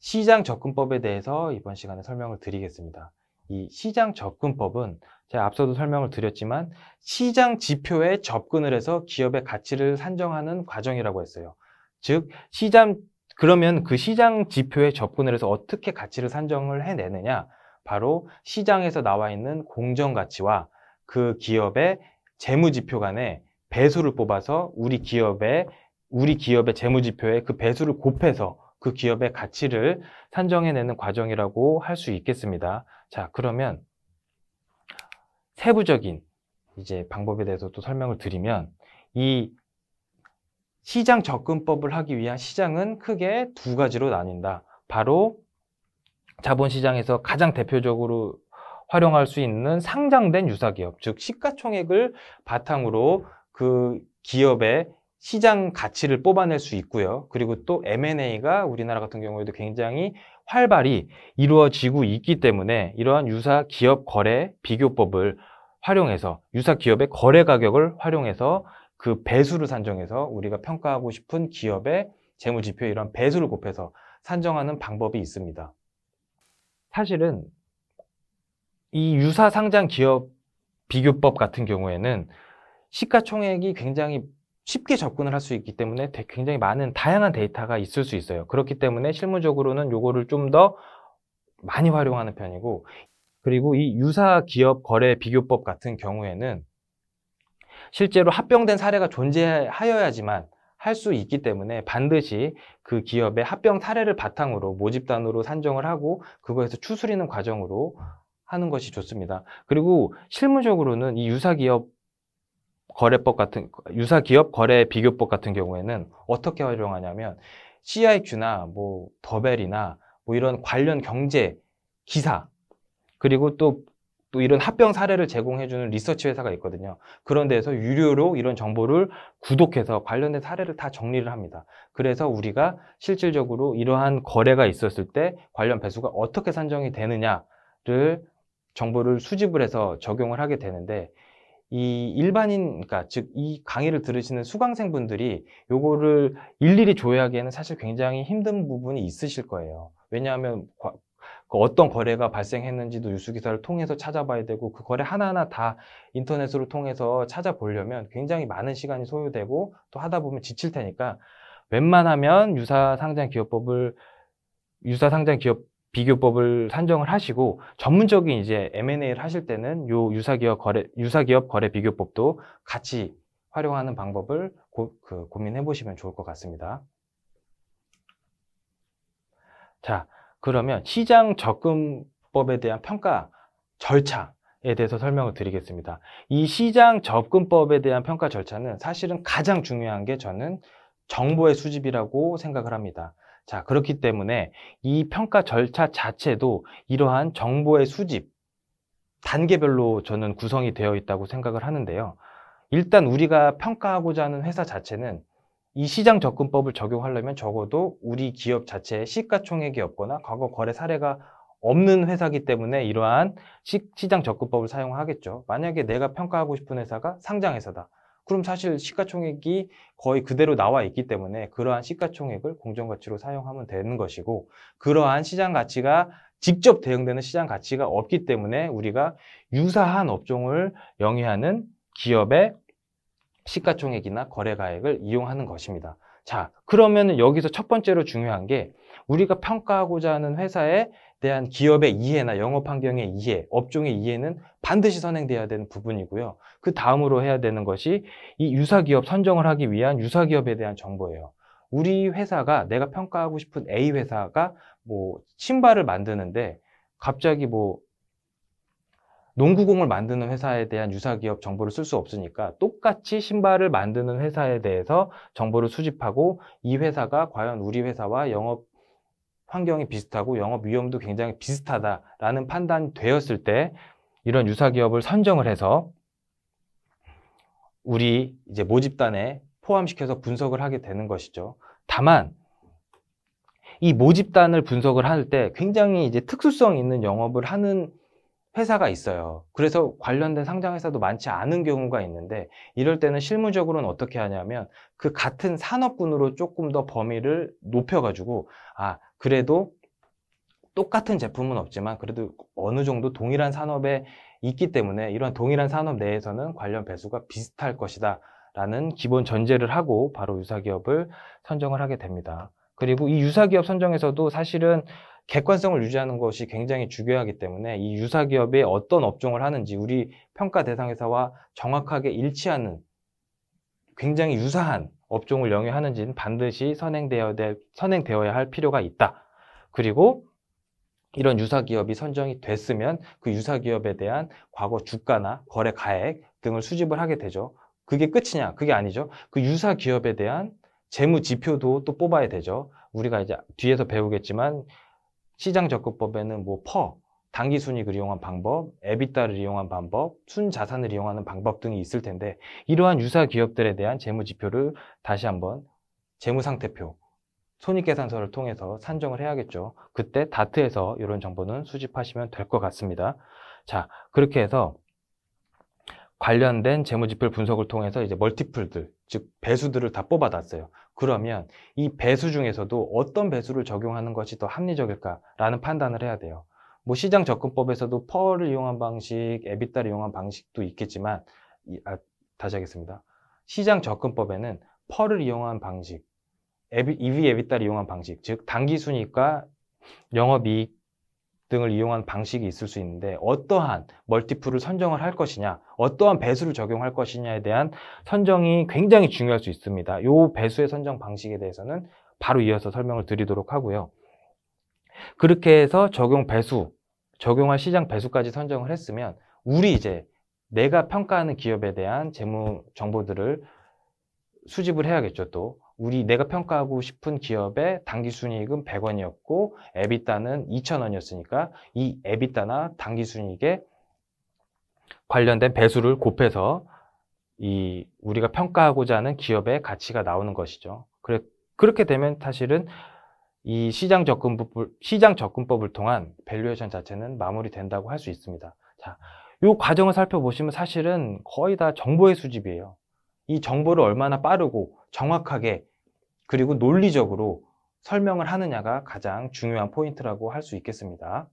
시장 접근법에 대해서 이번 시간에 설명을 드리겠습니다. 이 시장 접근법은 제가 앞서도 설명을 드렸지만 시장 지표에 접근을 해서 기업의 가치를 산정하는 과정이라고 했어요. 즉 시장 그러면 그 시장 지표에 접근을 해서 어떻게 가치를 산정을 해내느냐? 바로 시장에서 나와 있는 공정 가치와 그 기업의 재무 지표 간에 배수를 뽑아서 우리 기업의 우리 기업의 재무 지표에 그 배수를 곱해서 그 기업의 가치를 산정해내는 과정이라고 할 수 있겠습니다. 자, 그러면 세부적인 이제 방법에 대해서 또 설명을 드리면 이 시장 접근법을 하기 위한 시장은 크게 두 가지로 나뉜다. 바로 자본시장에서 가장 대표적으로 활용할 수 있는 상장된 유사기업, 즉 시가총액을 바탕으로 그 기업의 시장 가치를 뽑아낼 수 있고요. 그리고 또 M&A가 우리나라 같은 경우에도 굉장히 활발히 이루어지고 있기 때문에 이러한 유사 기업 거래 비교법을 활용해서 유사 기업의 거래 가격을 활용해서 그 배수를 산정해서 우리가 평가하고 싶은 기업의 재무 지표에 이런 배수를 곱해서 산정하는 방법이 있습니다. 사실은 이 유사 상장 기업 비교법 같은 경우에는 시가총액이 굉장히 쉽게 접근을 할 수 있기 때문에 굉장히 많은 다양한 데이터가 있을 수 있어요. 그렇기 때문에 실무적으로는 요거를 좀 더 많이 활용하는 편이고 그리고 이 유사 기업 거래 비교법 같은 경우에는 실제로 합병된 사례가 존재하여야지만 할 수 있기 때문에 반드시 그 기업의 합병 사례를 바탕으로 모집단으로 산정을 하고 그거에서 추스리는 과정으로 하는 것이 좋습니다. 그리고 실무적으로는 이 유사 기업 거래법 같은 유사 기업 거래 비교법 같은 경우에는 어떻게 활용하냐면 CIQ나 뭐 더벨이나 뭐 이런 관련 경제 기사 그리고 또 또 이런 합병 사례를 제공해주는 리서치 회사가 있거든요. 그런 데서 유료로 이런 정보를 구독해서 관련된 사례를 다 정리를 합니다. 그래서 우리가 실질적으로 이러한 거래가 있었을 때 관련 배수가 어떻게 산정이 되느냐를 정보를 수집을 해서 적용을 하게 되는데 이 일반인, 그러니까 즉 이 강의를 들으시는 수강생분들이 요거를 일일이 조회하기에는 사실 굉장히 힘든 부분이 있으실 거예요. 왜냐하면 그 어떤 거래가 발생했는지도 유수기사를 통해서 찾아봐야 되고 그 거래 하나하나 다 인터넷으로 통해서 찾아보려면 굉장히 많은 시간이 소요되고 또 하다 보면 지칠 테니까 웬만하면 유사상장 기업법을 유사상장 기업 비교법을 산정을 하시고 전문적인 이제 M&A를 하실 때는 요 유사기업 거래 유사기업 거래 비교법도 같이 활용하는 방법을 고, 그 고민해 보시면 좋을 것 같습니다. 자, 그러면 시장 접근법에 대한 평가 절차에 대해서 설명을 드리겠습니다. 이 시장 접근법에 대한 평가 절차는 사실은 가장 중요한 게 저는 정보의 수집이라고 생각을 합니다. 자, 그렇기 때문에 이 평가 절차 자체도 이러한 정보의 수집, 단계별로 저는 구성이 되어 있다고 생각을 하는데요. 일단 우리가 평가하고자 하는 회사 자체는 이 시장 접근법을 적용하려면 적어도 우리 기업 자체에 시가총액이 없거나 과거 거래 사례가 없는 회사기 때문에 이러한 시, 시장 접근법을 사용하겠죠. 만약에 내가 평가하고 싶은 회사가 상장회사다. 그럼 사실 시가총액이 거의 그대로 나와 있기 때문에 그러한 시가총액을 공정가치로 사용하면 되는 것이고 그러한 시장 가치가 직접 대응되는 시장 가치가 없기 때문에 우리가 유사한 업종을 영위하는 기업의 시가총액이나 거래가액을 이용하는 것입니다. 자, 그러면 여기서 첫 번째로 중요한 게 우리가 평가하고자 하는 회사에 대한 기업의 이해나 영업 환경의 이해, 업종의 이해는 반드시 선행돼야 되는 부분이고요. 그 다음으로 해야 되는 것이 이 유사기업 선정을 하기 위한 유사기업에 대한 정보예요. 우리 회사가 내가 평가하고 싶은 A 회사가 뭐 신발을 만드는데 갑자기 뭐 농구공을 만드는 회사에 대한 유사기업 정보를 쓸 수 없으니까 똑같이 신발을 만드는 회사에 대해서 정보를 수집하고 이 회사가 과연 우리 회사와 영업 환경이 비슷하고 영업 위험도 굉장히 비슷하다라는 판단이 되었을 때 이런 유사 기업을 선정을 해서 우리 이제 모집단에 포함시켜서 분석을 하게 되는 것이죠. 다만 이 모집단을 분석을 할 때 굉장히 이제 특수성 있는 영업을 하는 회사가 있어요. 그래서 관련된 상장회사도 많지 않은 경우가 있는데 이럴 때는 실무적으로는 어떻게 하냐면 그 같은 산업군으로 조금 더 범위를 높여가지고 아 그래도 똑같은 제품은 없지만 그래도 어느 정도 동일한 산업에 있기 때문에 이러한 동일한 산업 내에서는 관련 배수가 비슷할 것이다 라는 기본 전제를 하고 바로 유사기업을 선정을 하게 됩니다. 그리고 이 유사기업 선정에서도 사실은 객관성을 유지하는 것이 굉장히 중요하기 때문에 이 유사 기업이 어떤 업종을 하는지 우리 평가 대상 에서와 정확하게 일치하는 굉장히 유사한 업종을 영위하는지는 반드시 선행되어야 될, 선행되어야 할 필요가 있다. 그리고 이런 유사 기업이 선정이 됐으면 그 유사 기업에 대한 과거 주가나 거래 가액 등을 수집을 하게 되죠. 그게 끝이냐? 그게 아니죠. 그 유사 기업에 대한 재무 지표도 또 뽑아야 되죠. 우리가 이제 뒤에서 배우겠지만 시장 접근법에는 뭐 퍼, 단기순이익을 이용한 방법, 에비타를 이용한 방법, 순자산을 이용하는 방법 등이 있을 텐데 이러한 유사 기업들에 대한 재무지표를 다시 한번 재무상태표, 손익계산서를 통해서 산정을 해야겠죠. 그때 다트에서 이런 정보는 수집하시면 될 것 같습니다. 자, 그렇게 해서 관련된 재무지표 분석을 통해서 이제 멀티플들, 즉 배수들을 다 뽑아놨어요. 그러면 이 배수 중에서도 어떤 배수를 적용하는 것이 더 합리적일까라는 판단을 해야 돼요. 뭐 시장 접근법에서도 펄을 이용한 방식, 에비타를 이용한 방식도 있겠지만 이, 아, 다시 하겠습니다. 시장 접근법에는 펄을 이용한 방식, 에비, EV 에비타를 이용한 방식, 즉 단기 순이익과 영업이익 등을 이용한 방식이 있을 수 있는데 어떠한 멀티풀을 선정을 할 것이냐, 어떠한 배수를 적용할 것이냐에 대한 선정이 굉장히 중요할 수 있습니다. 요 배수의 선정 방식에 대해서는 바로 이어서 설명을 드리도록 하고요. 그렇게 해서 적용 배수, 적용할 시장 배수까지 선정을 했으면 우리 이제 내가 평가하는 기업에 대한 재무 정보들을 수집을 해야겠죠, 또. 우리 내가 평가하고 싶은 기업의 단기 순이익은 100원이었고 에비타는 2,000원이었으니까 이 에비타나 단기 순이익에 관련된 배수를 곱해서 이 우리가 평가하고자 하는 기업의 가치가 나오는 것이죠. 그래, 그렇게 되면 사실은 이 시장 접근법을 시장 접근법을 통한 밸류에이션 자체는 마무리된다고 할 수 있습니다. 자, 이 과정을 살펴보시면 사실은 거의 다 정보의 수집이에요. 이 정보를 얼마나 빠르고 정확하게 그리고 논리적으로 설명을 하느냐가 가장 중요한 포인트라고 할 수 있겠습니다.